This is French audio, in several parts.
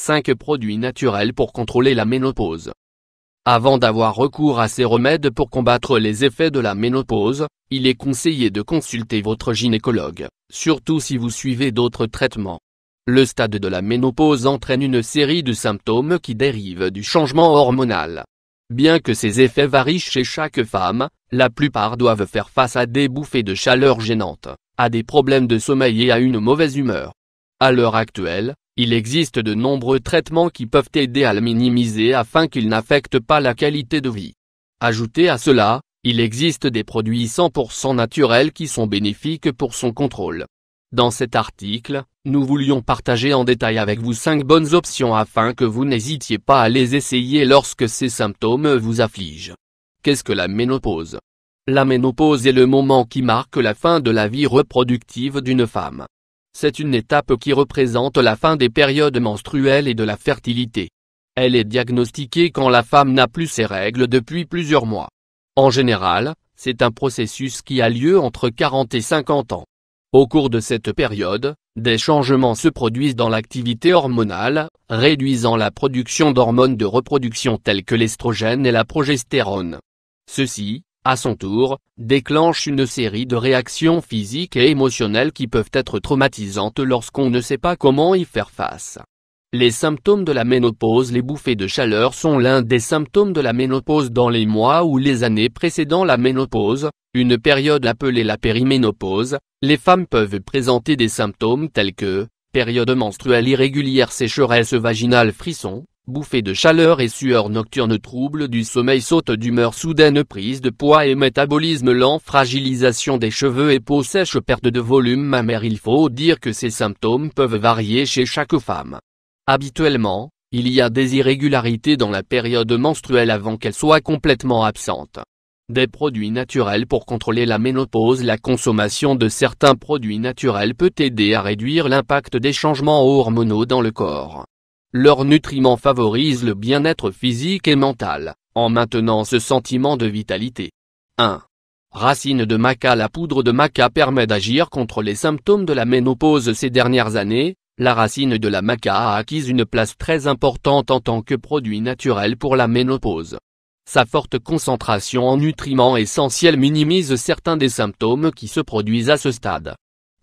5 produits naturels pour contrôler la ménopause. Avant d'avoir recours à ces remèdes pour combattre les effets de la ménopause, il est conseillé de consulter votre gynécologue, surtout si vous suivez d'autres traitements. Le stade de la ménopause entraîne une série de symptômes qui dérivent du changement hormonal. Bien que ces effets varient chez chaque femme, la plupart doivent faire face à des bouffées de chaleur gênantes, à des problèmes de sommeil et à une mauvaise humeur. À l'heure actuelle, il existe de nombreux traitements qui peuvent aider à le minimiser afin qu'il n'affecte pas la qualité de vie. Ajouté à cela, il existe des produits 100% naturels qui sont bénéfiques pour son contrôle. Dans cet article, nous voulions partager en détail avec vous 5 bonnes options afin que vous n'hésitiez pas à les essayer lorsque ces symptômes vous affligent. Qu'est-ce que la ménopause La ménopause est le moment qui marque la fin de la vie reproductive d'une femme. C'est une étape qui représente la fin des périodes menstruelles et de la fertilité. Elle est diagnostiquée quand la femme n'a plus ses règles depuis plusieurs mois. En général, c'est un processus qui a lieu entre 40 et 50 ans. Au cours de cette période, des changements se produisent dans l'activité hormonale, réduisant la production d'hormones de reproduction telles que l'estrogène et la progestérone. Ceci, à son tour, déclenche une série de réactions physiques et émotionnelles qui peuvent être traumatisantes lorsqu'on ne sait pas comment y faire face. Les symptômes de la ménopause Les bouffées de chaleur sont l'un des symptômes de la ménopause dans les mois ou les années précédant la ménopause, une période appelée la périménopause, les femmes peuvent présenter des symptômes tels que, période menstruelle irrégulière sécheresse vaginale frisson, Bouffées de chaleur et sueur nocturne troubles du sommeil saute d'humeur soudaine prise de poids et métabolisme lent fragilisation des cheveux et peau sèche perte de volume mammaire il faut dire que ces symptômes peuvent varier chez chaque femme. Habituellement, il y a des irrégularités dans la période menstruelle avant qu'elle soit complètement absente. Des produits naturels pour contrôler la ménopause La consommation de certains produits naturels peut aider à réduire l'impact des changements hormonaux dans le corps. Leur nutriments favorisent le bien-être physique et mental, en maintenant ce sentiment de vitalité. 1. Racine de maca La poudre de maca permet d'agir contre les symptômes de la ménopause ces dernières années, la racine de la maca a acquis une place très importante en tant que produit naturel pour la ménopause. Sa forte concentration en nutriments essentiels minimise certains des symptômes qui se produisent à ce stade.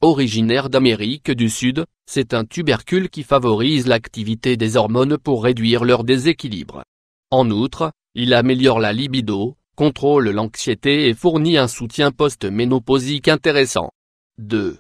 Originaire d'Amérique du Sud, c'est un tubercule qui favorise l'activité des hormones pour réduire leur déséquilibre. En outre, il améliore la libido, contrôle l'anxiété et fournit un soutien post-ménopausique intéressant. 2.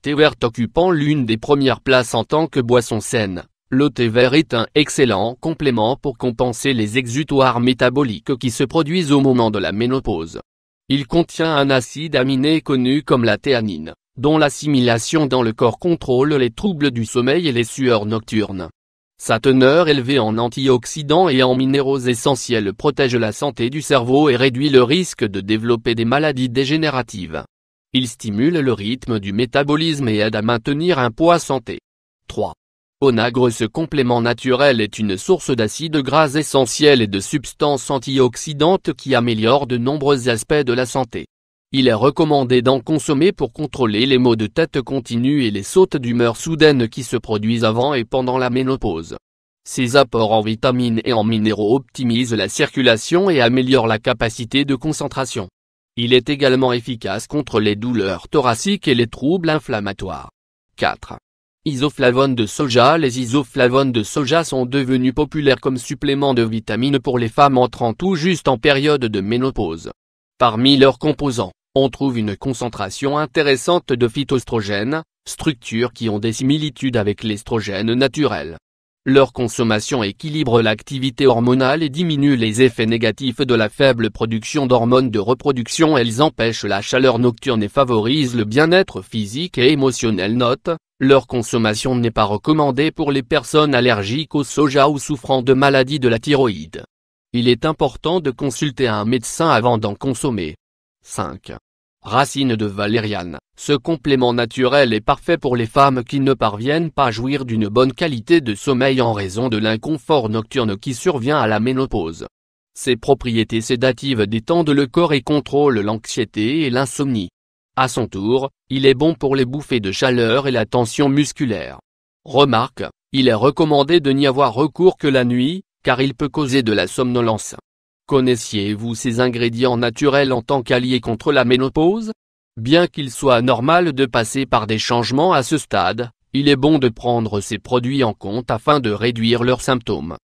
Thé vert occupant l'une des premières places en tant que boisson saine, le thé vert est un excellent complément pour compenser les exutoires métaboliques qui se produisent au moment de la ménopause. Il contient un acide aminé connu comme la théanine, dont l'assimilation dans le corps contrôle les troubles du sommeil et les sueurs nocturnes. Sa teneur élevée en antioxydants et en minéraux essentiels protège la santé du cerveau et réduit le risque de développer des maladies dégénératives. Il stimule le rythme du métabolisme et aide à maintenir un poids santé. 3. Onagre Ce complément naturel est une source d'acides gras essentiels et de substances antioxydantes qui améliorent de nombreux aspects de la santé. Il est recommandé d'en consommer pour contrôler les maux de tête continus et les sautes d'humeur soudaines qui se produisent avant et pendant la ménopause. Ces apports en vitamines et en minéraux optimisent la circulation et améliorent la capacité de concentration. Il est également efficace contre les douleurs thoraciques et les troubles inflammatoires. 4. Isoflavones de soja Les isoflavones de soja sont devenus populaires comme supplément de vitamines pour les femmes entrant tout juste en période de ménopause. Parmi leurs composants, on trouve une concentration intéressante de phytoestrogènes, structures qui ont des similitudes avec l'estrogène naturel. Leur consommation équilibre l'activité hormonale et diminue les effets négatifs de la faible production d'hormones de reproduction. Elles empêchent la chaleur nocturne et favorisent le bien-être physique et émotionnel. Note, leur consommation n'est pas recommandée pour les personnes allergiques au soja ou souffrant de maladies de la thyroïde. Il est important de consulter un médecin avant d'en consommer. 5. Racine de valériane. Ce complément naturel est parfait pour les femmes qui ne parviennent pas à jouir d'une bonne qualité de sommeil en raison de l'inconfort nocturne qui survient à la ménopause. Ses propriétés sédatives détendent le corps et contrôlent l'anxiété et l'insomnie. À son tour, il est bon pour les bouffées de chaleur et la tension musculaire. Remarque, il est recommandé de n'y avoir recours que la nuit, car il peut causer de la somnolence. Connaissiez-vous ces ingrédients naturels en tant qu'alliés contre la ménopause Bien qu'il soit normal de passer par des changements à ce stade, il est bon de prendre ces produits en compte afin de réduire leurs symptômes.